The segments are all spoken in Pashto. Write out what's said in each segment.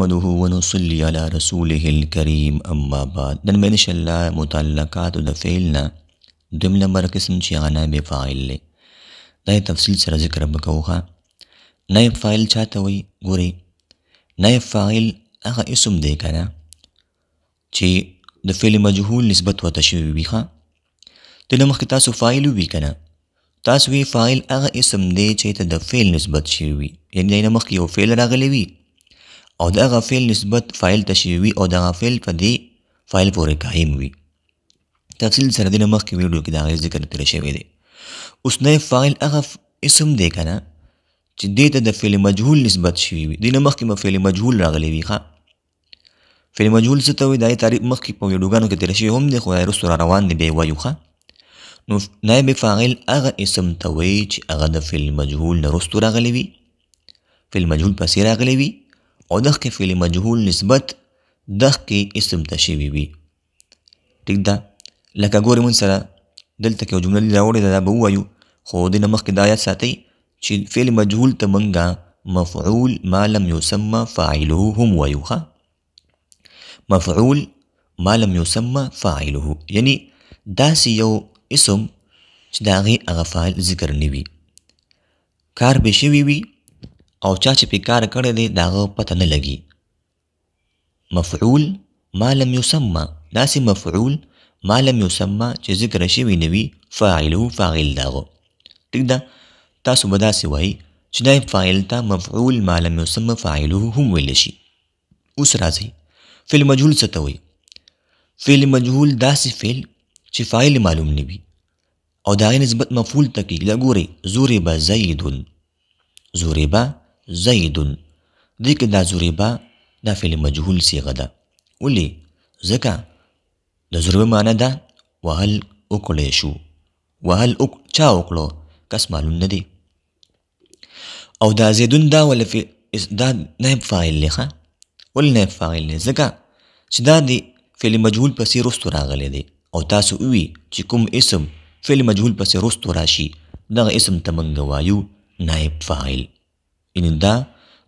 نحمده ونصلي على رسوله الكريم اما بعد نن باندې شلا متعلقات د فعلنا دیم نمبر قسم چې غنا به فاعل لې دا تفصیل سره ذکر وکوخه نائب فاعل چاته وي ګوري نائب فاعل هغه اسم دی کنه چې د فعل مجهول نسبت وته شوی وي ښه ته مخکې تاسو فاعل وي کنه تاسو وی فاعل هغه اسم دی چې ته د فعل نسبت شوی وي یعنی نه مخکې یو فعل راغلی وي او دغه فعل نسبت فاعل ته شوی وي او دغه فعل په دې فاعل پورې قائم وي تفصیل سره د مخکې ویډیو کې دا غیر ذکر تر شوی دی اوس نه فاعل هغه اسم دی کنه چې دې ته د فعل مجهول نسبت شوی وي دینه مخکې م فعل مجهول راغلی وي ښا فعل مجهول څه ته وایي دا تاریخ مخکې په ویډیوګانو کې تیر شوی هم دی خو رسول روان دی بیا وایو ښا نو نائب فاعل هغه اسم ته وایي چې هغه د فعل مجهول نه رسول راغلی وي فعل مجهول پسې راغلی وي او دغه کې فعل مجهول نسبت دغه کې اسم ته شوی وي ټیک ده لکه ګورې مون سره دلته کې جمله راوړې ده دا به ووایو خو دې نه مخکې دا یاد ساتئ چې فعل مجهول ته منګه مفعول ما لم يسمى فاعله هم وایو ښه مفعول ما لم يسمى فاعله یعنی داسې یو اسم چې د هغې هغه فعال ذکر نه وي کار به شوی وي او چا چې په کار کړی دی دا پته نه لګي مفعول ما لم يسمى داسې مفعول ما لم يسمى چې ذکر شوی نه وي فاعله فاعل دا ټیک ده تاسو به داسې وایي چې دا فاعل ته مفعول ما لم يسمى فاعله هم ویل شي اوس راځي فعل مجهول څه ته وایي فعل مجهول داسې فعل چې فاعل معلوم نه وي او دا نسبت مفعول ته کیږي ګوري زوربا زیدون زوربا زیدن دې کې دا ضریبه دا فعل مجهول صيغه ده ولې ځکه د ضربه معنی ده وهل وکړې شو وهل اک چا وکړو کس معلوم نه دی او دا زیدون دا ولا فی دا نائب فاعل لخه ول نائب فاعل نه ځکه چې دا دی فعل مجهول پسې رستو راغلی دی او تاسو وی چې کوم اسم فعل مجهول پسې رستو راشي دغه اسم تمنګ وایو نائب فاعل یعنی دا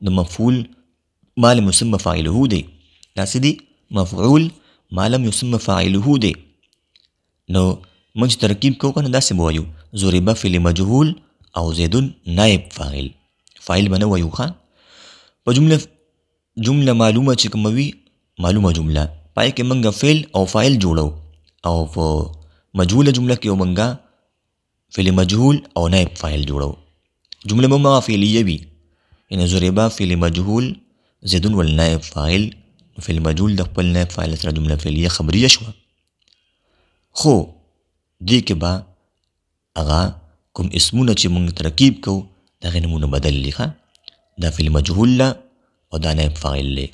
د مفعول ما لم يسمى فاعله دی دا څه دی مفعول ما لم يسمى فاعله دی نو موږ ترکیب کوو کنه داسې به وایو ضربه فعل مجهول او زیدون نائب فاعل فاعل به نه وایو ښه په جمله جمله معلومه چې کوم وي معلومه جمله پای کې منګه فعل او فاعل جوړو او په مجهوله جمله کې منګه فعل مجهول او نائب فاعل جوړو جمله مو ما فعلیه وي ان ضربه فعل مجهول زیدون ول نائب فاعل فعل مجهول د خپل نائب فاعل سره جمله فعلیه خبریه شوه خو دې کې به هغه کوم اسمونه چې موږ ترکیب کوو دغه نمونه بدل لیکه دا فعل مجهول له او دا نائب فاعل له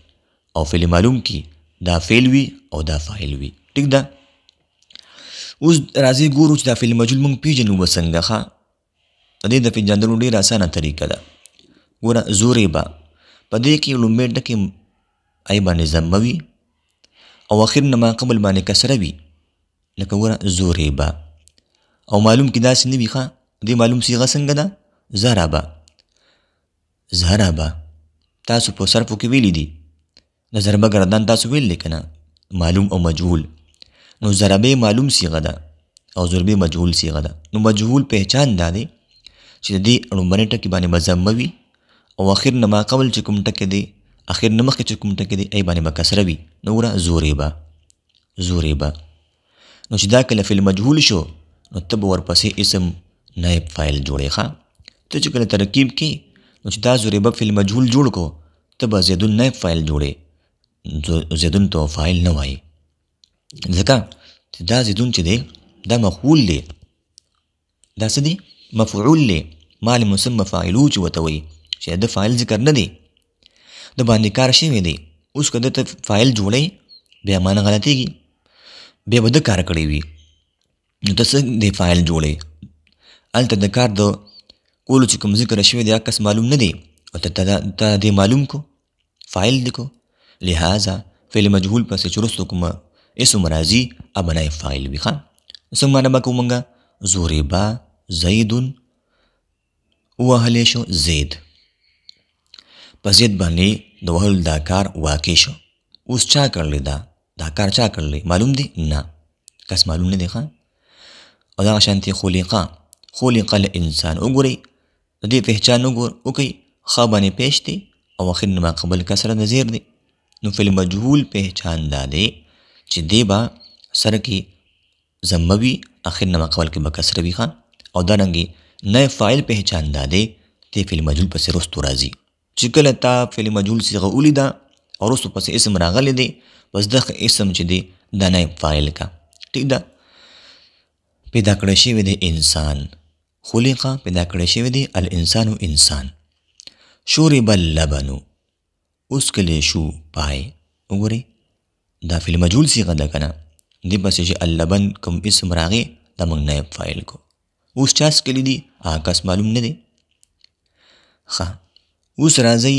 او فعل معلوم کې دا فعل وي او دا فاعل وي ټیک ده اوس راځي ګورو چې دا فعل مجهول موږ پیژنو وسنګه ښا د دې د پیژندلو ډیر اسانه طریقه ده ګوره زورې به په دې کې لومبې ډکې ای باندې ضمه وي او اخر نه ما قبل باندې کسره وي لکه ګوره زورې به او معلوم کې داسې نه وي ښه دې معلوم صیغه څنګه ده زربه زربه تاسو په صرفو کې ویلي دي د ضربه ګردان تاسو ویل دی که معلوم او مجهول نو ضربه معلوم صیغه ده او ضربه مجهول صیغه ده نو مجهول پہچان دا دی چې د دې لومبنې ټکي باندې مضمه وي او اخر نه ما قبل چې کوم ټکی دی اخر نه مخکې چې کوم ټکی دی ای باندې به کسره وي نو ګوره زوریبه زوریبه نو چې دا کله فعل مجهول شو نو ته به ورپسې اسم نائب فاعل جوړې ښه ته چې کله ترکیب کې نو چې دا زوریبه فعل مجهول جوړ کو ته به زیدون نائب فاعل جوړې زیدون تو فاعل نه وایي ځکه چې دا زیدون چې دی دا مفعول دی دا څه دی مفعول دی ما لمسمى فاعلو چې وته وایي چې د فایل ذکر نه دی د باندې کار شوی دی اوس کده ته فایل جوړی بیا مان غلطیږي بیا به د کار کړی وي نو تاسو د فایل جوړی الته د کار د کولو چې کوم ذکر شوی دی کس معلوم نه دی او ته ته د معلوم کو فایل دکو لہذا فعل مجهول پسې چرستو کوم اسم راضی ابنای فایل وی خان څنګه معنا به کومنګ زوریبا زیدن وهلی شو زید په ضد باندې د وهل دا کار واقع شو اوس چا کړلی دا دا کار چا کړلی معلوم دی نه کس معلوم نه دی ښه او دغه شانتې خلیقه خلیقه له انسان وګورئ د دې پهچان وګور وکئ ښه باندې پیش دی او اخر نه ماقبل کسره نظیر دی نو فی المجهول پهچان دا دی چې دی به سره کې ضمه وي اخر نه ماقبل کې به کسره وي ښه او دارنګې نه فاعل پهچان دا دی دی فی المجهول پسې رستو راځي چې کله تا فعل مجهول صيغه ولیدا او رسو پس اسم راغلی دی پس دغه اسم چې دی د نائب فاعل کا ټیک ده پیدا کړی شوی دی انسان خلقا پیدا کړی شوی دی الانسان انسان شورب اللبن اسکلی شو پای وګورئ دا فعل مجهول صيغه ده کنه دې پسې چې اللبن کوم اسم راغی دا موږ نائب فاعل کو اوس چا اسکلی دی آکاس معلوم نه دی ښه اوس راځي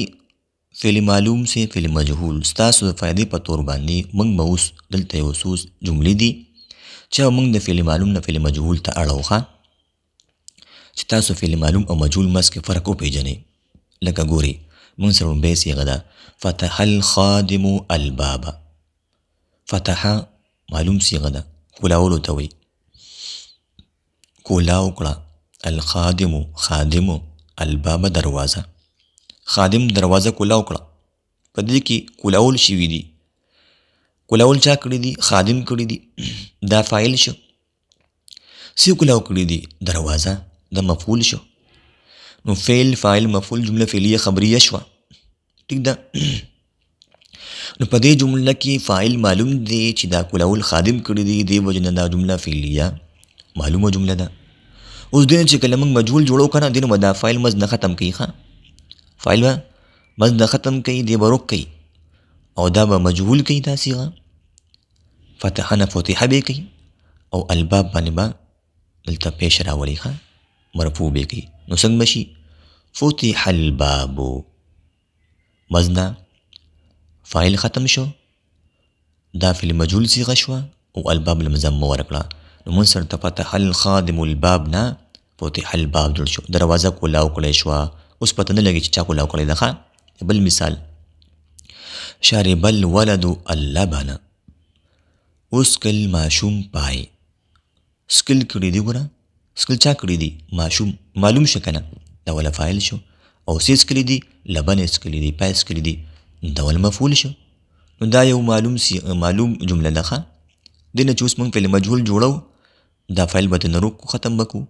فعل معلوم سه فعل مجهول ستاسو د فائدې په تور باندې موږ به اوس دلته یو څو جملې دي چې موږ د فعل معلوم نه فعل مجهول ته اړه وخا چې تاسو فعل معلوم او مجهول مس کې فرق وپیژنئ لکه ګوري موږ سره به سیغه ده فتح الخادم الباب فتح معلوم سیغه ده کولاولو ته وي کولاو کړه الخادم خادم الباب دروازه خادم دروازه کولاو کړه په دې کې کولاول شوي دي کولاول چا کړی دي خادم کړی دي دا فایل شو سی کولاو کړی دي دروازه د مفعول شو نو فعل فاعل مفعول جمله فعلیه خبریه شو ټیک ده نو په دې جمله کې فاعل معلوم دی چې دا کولاول خادم کړی دي دی وجنه دا جمله فعلیه معلومه جمله ده اوس دین چې کلمنګ مجهول جوړو کنه دین مدا فاعل مز نه ختم کیخه فاعل به بس د ختم کوي دی به رک کوي او دا به مجهول کوي دا صیغه فتح نه فتح به کوي او الباب باندې به دلته پیش راولي ښه مرفوع به کوي نو څنګه بشي فتح الباب مزنا فاعل ختم شو دا فعل مجهول صیغه شو او الباب لمزم ورکړه نو منصر ته فتح الخادم الباب نه فتح الباب جوړ شو دروازه کولاو کړې شو اوس پته نه لګي چې چا کولاو کړی ده ښه بل مثال شرب الولد اللبن اسکل ماشوم پای سکل کړی دی ګوره سکل چا کړی دی ماشوم معلوم شو کنه دا ول فاعل شو او سیس کړی دی لبن اسکلی دی پای اسکلی دی دا ول مفعول شو نو دا یو معلوم سی معلوم جمله ده ښه دنه چې اوس موږ فعل مجهول جوړو دا فعل به نه ختم بکو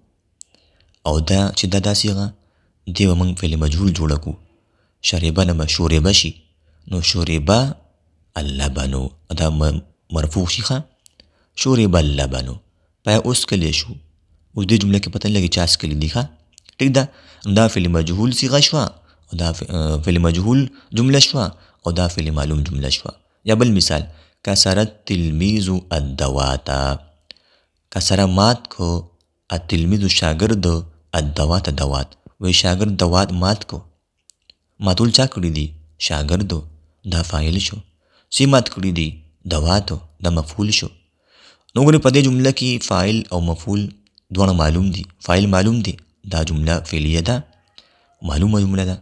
او دا چې دا داسې دی و موږ فعل مجهول جوړ کو شربه نه مشوربه شي نو شوربه اللبنو دا مرفوع شي ښه شوربه اللبنو پای اوس کلی شو اوس دې جمله کې پته لګي چې اس کلی دی ښه ټیک ده دا فعل مجهول صيغه شوه او دا فعل مجهول جمله شوه او دا فعل معلوم جمله شوه یا بل مثال کسرت تلمیز الدواتا کسره مات کو التلمیز شاگرد الدوات دوات وای شاګرد دواد مات کو ماتول چا کړی دی شاګردو دا فاعل شو سی مات کړی دی دواتو دا مفعول شو نو غره په دې جمله کې فاعل او مفعول دواړه معلوم دي فاعل معلوم دي دا جمله فعلیه ده معلومه جمله ده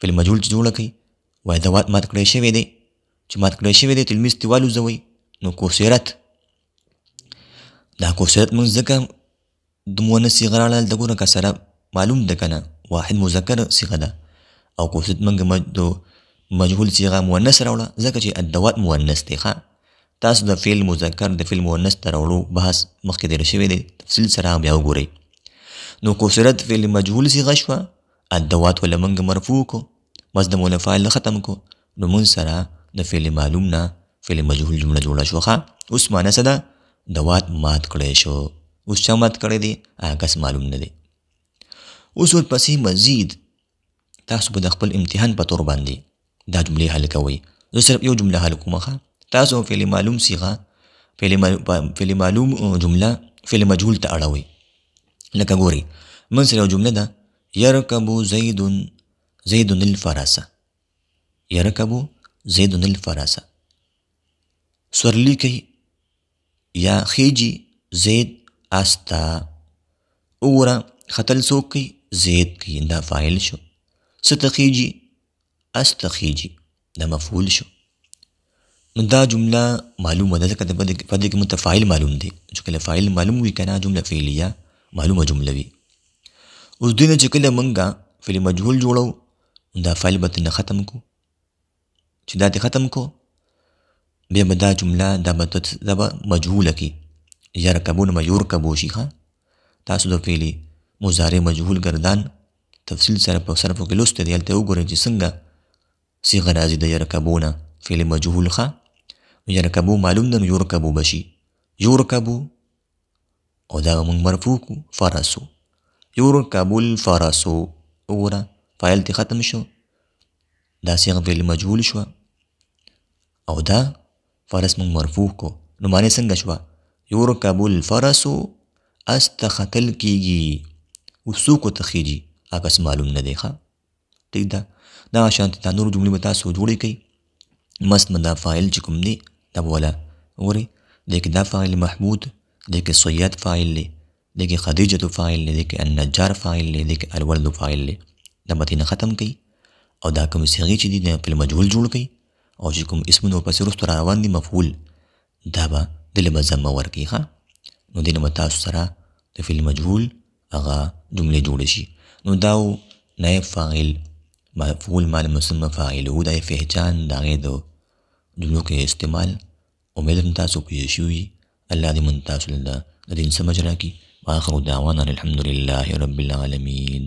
فعل مجهول چې جوړه کوي وای دوات مات کړی شوی دی چې مات کړی شوی دی تلمیز تیوالو زوي نو کوسیرت دا کوسیرت موږ ځکه د مونث غراړه د ګوره کسره معلوم ده کنه واحد مذکر صيغه ده او قصد منګه مجهول صيغه مؤنث راوړه ځکه چې الدوات مؤنث دی ښه تاسو د فعل مذکر د فعل مؤنث ته راوړو بحث مخکې دی شوی دی تفصیل سره بیا وګورئ نو قصرت فعل مجهول صيغه شو الدوات ولا منګه مرفوع کو مصدر ولا فاعل ختم کو نو مون سره د فعل معلوم نه فعل مجهول جمله جوړه شو ښه اوس معنی څه ده دوات مات کړی شو اوس چا مات کړی دی هغه معلوم نه دی اوس ورپسې مزید تاسو به د خپل امتحان په تور باندې دا جملې حل کوئ زه صرف یو جمله حل کوم ښه تاسو فعل معلوم صيغه فعل معلوم جمله فعل مجهول ته اړوي لکه ګوري من سره یو جمله ده يركب زيد زيد الفرس يركب زيد الفرس سورلی کوي یا خیجی زید آستا اوره خطل څوک کوي زید کې دا فاعل شو ستخیجی استخیجی دا مفعول شو نو دا جمله معلومه ده ځکه د پدې کې متفاعل معلوم دی چې کله فاعل معلوم وي کنه جمله فعلیه معلومه جمله وي اوس دینه چې کله مونږه فعل مجهول جوړو دا فاعل به نه ختم کو چې دا دې ختم کو بیا به دا جمله دا به مجهوله کې یا رکبون ما یرکبو شي ښه تاسو د فعلی مضارع مجهول ګردان تفصیل سره په صرف کې لوستې دی هلته وګورئ چې څنګه صیغه راځي د یرکبونه فعل مجهول ښه یرکبو معلوم ده نو یرکبو بشي یرکبو او دا موږ مرفوع کو فرسو یرکبو الفرسو وګوره فایل تی ختم شو دا صیغه فعل مجهول شو او دا فرس موږ مرفوع کو نو معنی څنګه شو یرکبو الفرسو استخطل کیږي وسوکو ته خېږي هغه څه معلوم نه دی ښه ټیک ده دا شانتي دا نور جملې به تاسو جوړې کړئ مست مدا فاعل چې کوم دی دا ولا وګورئ دې کې دا فاعل محمود دې کې سید فاعل دی دې کې خدیجه فاعل دی دې کې النجار فاعل دی دې کې الولد فاعل دی دا متین ختم کړئ او دا کوم صيغه چې دي د فعل مجهول جوړ کړي او چې کوم اسم نو پس رستو روان دي مفعول دا به د لمزمه ورکی ښه نو دینه متاثر سره د فعل مجهول هغه جملې جوړې شي نو دا نائب فاعل مفعول مال مسمى فاعل هو د فهچان دغه د جملو کې استعمال امید من تاسو پوه شوي الله دې من تاسو له د دین سمجھ راکړي واخر دعوانا الحمد لله رب العالمين